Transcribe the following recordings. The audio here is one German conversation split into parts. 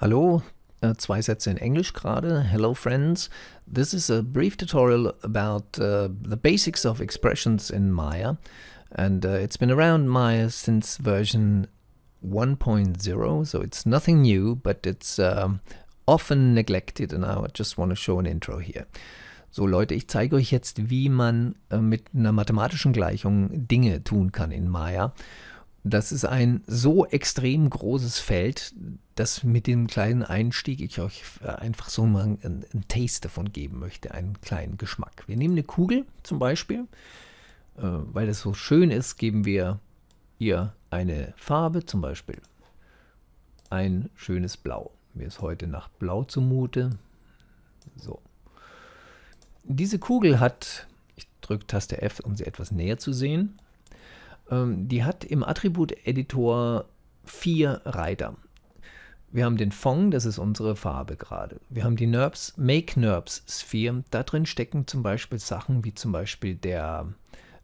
Hallo, uh, zwei Sätze in Englisch gerade. Hello friends. This is a brief tutorial about uh, the basics of expressions in Maya. And uh, it's been around Maya since version 1.0, so it's nothing new, but it's um, often neglected and I just want to show an intro here. So Leute, ich zeige euch jetzt, wie man äh, mit einer mathematischen Gleichung Dinge tun kann in Maya. das ist ein so extrem großes Feld, dass mit dem kleinen Einstieg ich euch einfach so mal einen, einen Taste davon geben möchte, einen kleinen Geschmack. Wir nehmen eine Kugel zum Beispiel, äh, weil das so schön ist, geben wir ihr eine Farbe, zum Beispiel ein schönes Blau. Mir ist heute Nacht blau zumute. So. Diese Kugel hat, ich drücke Taste F, um sie etwas näher zu sehen, ähm, die hat im Attribut-Editor vier Reiter. Wir haben den Fong, das ist unsere Farbe gerade. Wir haben die NURBS, Make NURBS Sphere. Da drin stecken zum Beispiel Sachen wie zum Beispiel der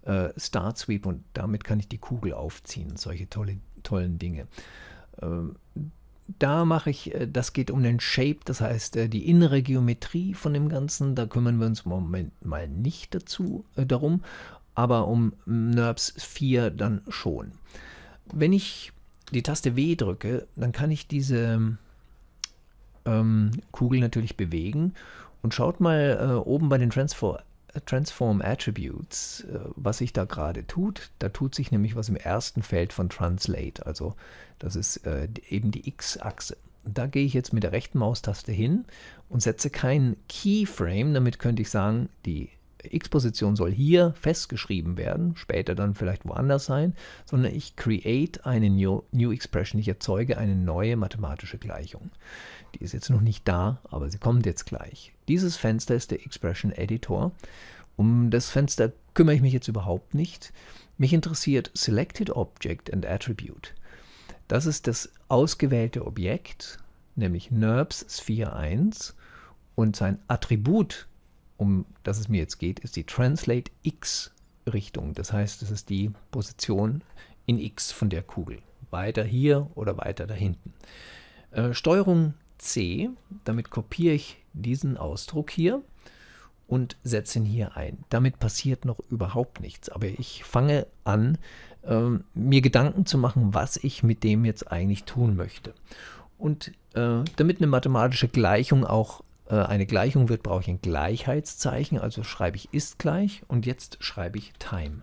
äh, Start Sweep und damit kann ich die Kugel aufziehen. Solche tolle, tollen Dinge. Ähm, da mache ich, äh, das geht um den Shape, das heißt äh, die innere Geometrie von dem Ganzen. Da kümmern wir uns im Moment mal nicht dazu äh, darum aber um NURBS 4 dann schon. Wenn ich die Taste W drücke, dann kann ich diese ähm, Kugel natürlich bewegen. Und schaut mal äh, oben bei den Transform, Transform Attributes, äh, was sich da gerade tut. Da tut sich nämlich was im ersten Feld von Translate. Also das ist äh, eben die X-Achse. Da gehe ich jetzt mit der rechten Maustaste hin und setze keinen Keyframe. Damit könnte ich sagen, die X-Position soll hier festgeschrieben werden, später dann vielleicht woanders sein, sondern ich create eine New, New Expression, ich erzeuge eine neue mathematische Gleichung. Die ist jetzt noch nicht da, aber sie kommt jetzt gleich. Dieses Fenster ist der Expression Editor. Um das Fenster kümmere ich mich jetzt überhaupt nicht. Mich interessiert Selected Object and Attribute. Das ist das ausgewählte Objekt, nämlich NURBS Sphere 1 und sein Attribut um das es mir jetzt geht, ist die Translate X-Richtung. Das heißt, es ist die Position in X von der Kugel. Weiter hier oder weiter da hinten. Äh, Steuerung C, damit kopiere ich diesen Ausdruck hier und setze ihn hier ein. Damit passiert noch überhaupt nichts, aber ich fange an, ähm, mir Gedanken zu machen, was ich mit dem jetzt eigentlich tun möchte. Und äh, damit eine mathematische Gleichung auch äh, eine Gleichung wird, brauche ich ein Gleichheitszeichen, also schreibe ich ist gleich und jetzt schreibe ich time.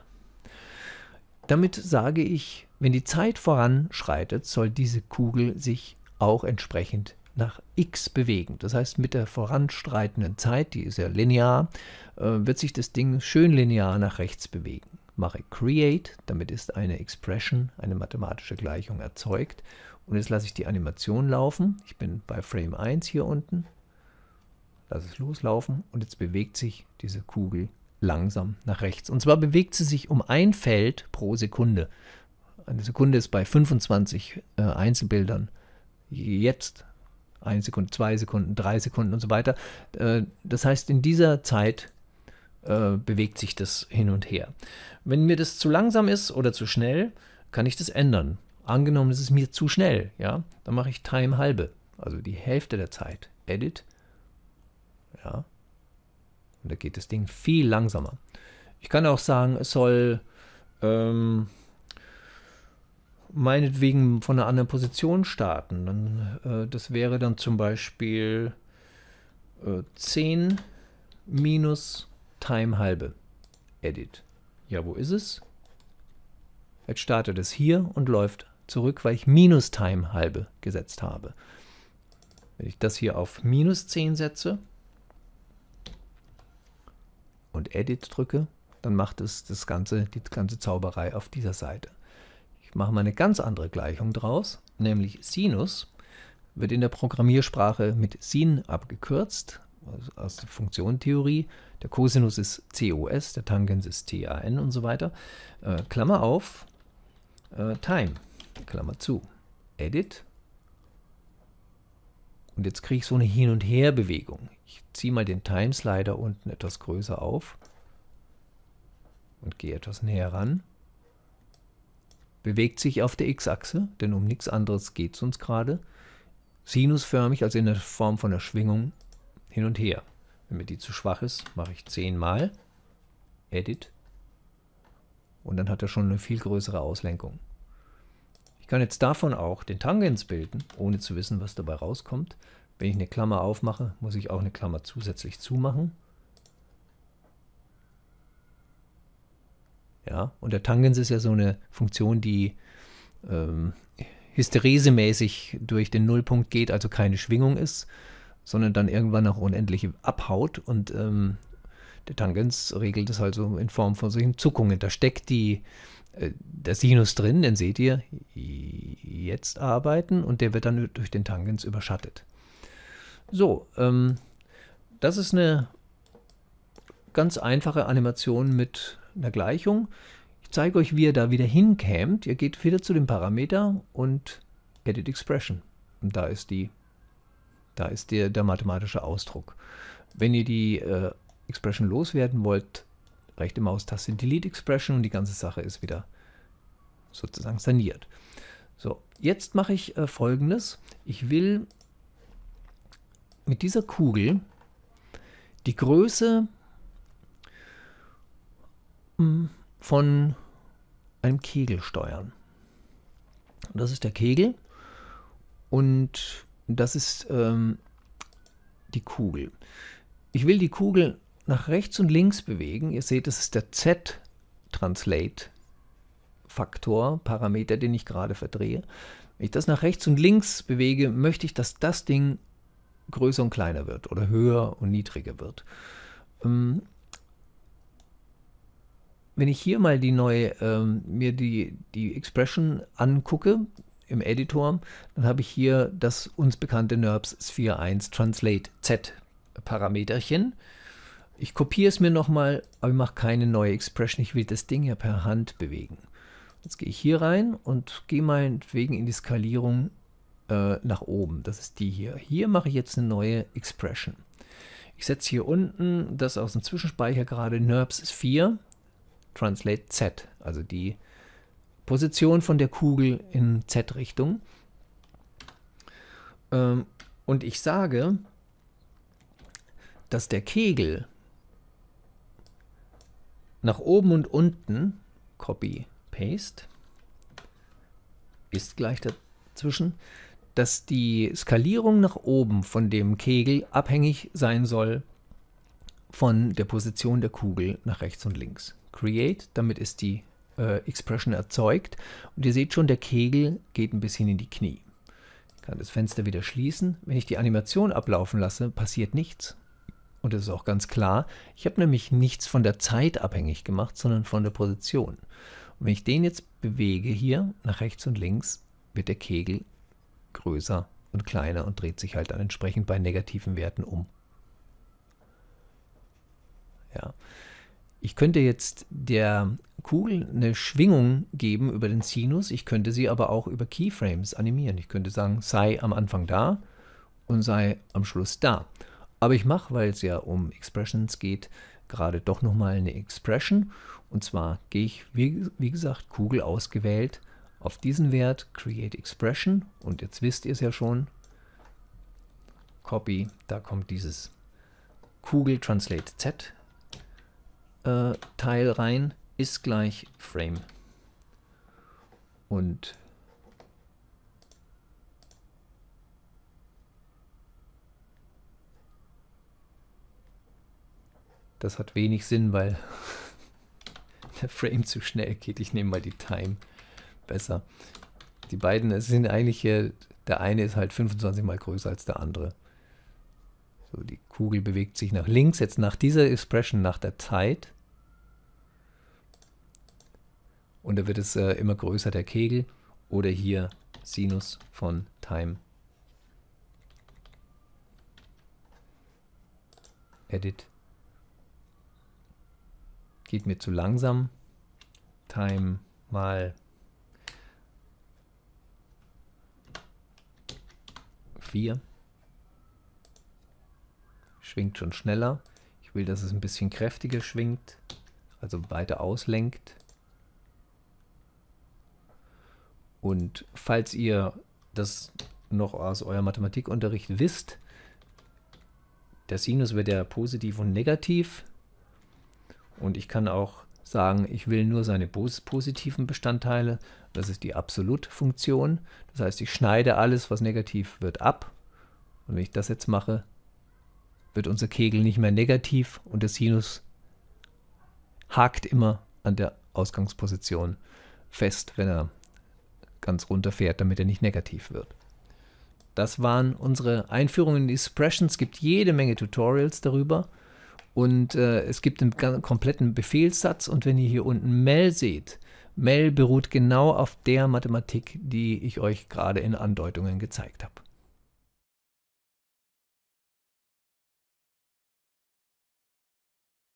Damit sage ich, wenn die Zeit voranschreitet, soll diese Kugel sich auch entsprechend nach x bewegen. Das heißt, mit der voranstreitenden Zeit, die ist ja linear, äh, wird sich das Ding schön linear nach rechts bewegen. Mache create, damit ist eine Expression, eine mathematische Gleichung erzeugt. Und jetzt lasse ich die Animation laufen. Ich bin bei Frame 1 hier unten lass es loslaufen und jetzt bewegt sich diese Kugel langsam nach rechts. Und zwar bewegt sie sich um ein Feld pro Sekunde. Eine Sekunde ist bei 25 äh, Einzelbildern jetzt eine Sekunde, zwei Sekunden, drei Sekunden und so weiter. Äh, das heißt, in dieser Zeit äh, bewegt sich das hin und her. Wenn mir das zu langsam ist oder zu schnell, kann ich das ändern. Angenommen, es ist mir zu schnell, ja, dann mache ich Time halbe, also die Hälfte der Zeit. Edit ja? Und da geht das Ding viel langsamer. Ich kann auch sagen, es soll ähm, meinetwegen von einer anderen Position starten. Dann, äh, das wäre dann zum Beispiel äh, 10 minus time halbe. Edit. Ja, wo ist es? Jetzt startet es hier und läuft zurück, weil ich minus time halbe gesetzt habe. Wenn ich das hier auf minus 10 setze, und Edit drücke, dann macht es das ganze, die ganze Zauberei auf dieser Seite. Ich mache mal eine ganz andere Gleichung draus, nämlich Sinus wird in der Programmiersprache mit Sin abgekürzt, also aus der Funktionentheorie. Der Cosinus ist COS, der Tangens ist TAN und so weiter. Äh, Klammer auf, äh, Time, Klammer zu. Edit und jetzt kriege ich so eine Hin- und Her-Bewegung. Ich ziehe mal den Timeslider unten etwas größer auf und gehe etwas näher ran. Bewegt sich auf der x-Achse, denn um nichts anderes geht es uns gerade. Sinusförmig, also in der Form von der Schwingung, hin und her. Wenn mir die zu schwach ist, mache ich 10 mal. Edit. Und dann hat er schon eine viel größere Auslenkung kann jetzt davon auch den Tangens bilden, ohne zu wissen, was dabei rauskommt. Wenn ich eine Klammer aufmache, muss ich auch eine Klammer zusätzlich zumachen. Ja, und der Tangens ist ja so eine Funktion, die ähm, hysteresemäßig durch den Nullpunkt geht, also keine Schwingung ist, sondern dann irgendwann nach Unendliche abhaut und ähm, der Tangens regelt es also in Form von solchen Zuckungen. Da steckt die äh, der Sinus drin, den seht ihr, jetzt arbeiten und der wird dann durch den Tangens überschattet. So, ähm, das ist eine ganz einfache Animation mit einer Gleichung. Ich zeige euch, wie ihr da wieder hinkämt. Ihr geht wieder zu dem Parameter und Edit Expression. Und da ist die, da ist der, der mathematische Ausdruck. Wenn ihr die äh, Expression loswerden wollt, rechte Maustaste Delete Expression und die ganze Sache ist wieder sozusagen saniert. So, jetzt mache ich äh, folgendes. Ich will mit dieser Kugel die Größe hm, von einem Kegel steuern. das ist der Kegel und das ist ähm, die Kugel. Ich will die Kugel nach rechts und links bewegen, ihr seht, es ist der Z-Translate-Faktor, Parameter, den ich gerade verdrehe. Wenn ich das nach rechts und links bewege, möchte ich, dass das Ding größer und kleiner wird oder höher und niedriger wird. Ähm, wenn ich hier mal die neue, ähm, mir die, die Expression angucke im Editor, dann habe ich hier das uns bekannte NURBS e Sphere 1 Translate Z Parameterchen. Ich kopiere es mir nochmal, aber ich mache keine neue Expression. Ich will das Ding ja per Hand bewegen. Jetzt gehe ich hier rein und gehe meinetwegen in die Skalierung äh, nach oben. Das ist die hier. Hier mache ich jetzt eine neue Expression. Ich setze hier unten das aus dem Zwischenspeicher gerade NURBS 4, Translate Z, also die Position von der Kugel in Z-Richtung. Ähm, und ich sage, dass der Kegel nach oben und unten, Copy, Paste, ist gleich dazwischen, dass die Skalierung nach oben von dem Kegel abhängig sein soll von der Position der Kugel nach rechts und links. Create, damit ist die äh, Expression erzeugt. Und ihr seht schon, der Kegel geht ein bisschen in die Knie. Ich kann das Fenster wieder schließen. Wenn ich die Animation ablaufen lasse, passiert nichts. Und das ist auch ganz klar. Ich habe nämlich nichts von der Zeit abhängig gemacht, sondern von der Position. Und wenn ich den jetzt bewege hier nach rechts und links, wird der Kegel größer und kleiner und dreht sich halt dann entsprechend bei negativen Werten um. Ja. Ich könnte jetzt der Kugel eine Schwingung geben über den Sinus, ich könnte sie aber auch über Keyframes animieren. Ich könnte sagen, sei am Anfang da und sei am Schluss da. Aber ich mache, weil es ja um Expressions geht, gerade doch nochmal eine Expression. Und zwar gehe ich, wie, wie gesagt, Kugel ausgewählt, auf diesen Wert Create Expression. Und jetzt wisst ihr es ja schon, Copy, da kommt dieses Kugel Translate Z äh, Teil rein, ist gleich Frame. Und Das hat wenig Sinn, weil der Frame zu schnell geht. Ich nehme mal die Time besser. Die beiden sind eigentlich hier, der eine ist halt 25 mal größer als der andere. So, die Kugel bewegt sich nach links, jetzt nach dieser Expression, nach der Zeit. Und da wird es äh, immer größer, der Kegel. Oder hier Sinus von Time. Edit. Geht mir zu langsam. Time mal 4. Schwingt schon schneller. Ich will, dass es ein bisschen kräftiger schwingt, also weiter auslenkt. Und falls ihr das noch aus eurem Mathematikunterricht wisst, der Sinus wird ja positiv und negativ und ich kann auch sagen, ich will nur seine positiven Bestandteile. Das ist die Absolutfunktion. Das heißt, ich schneide alles, was negativ wird, ab. Und wenn ich das jetzt mache, wird unser Kegel nicht mehr negativ und der Sinus hakt immer an der Ausgangsposition fest, wenn er ganz runter fährt, damit er nicht negativ wird. Das waren unsere Einführungen in die Expressions. Es gibt jede Menge Tutorials darüber. Und äh, es gibt einen kompletten Befehlssatz. Und wenn ihr hier unten Mel seht, Mel beruht genau auf der Mathematik, die ich euch gerade in Andeutungen gezeigt habe.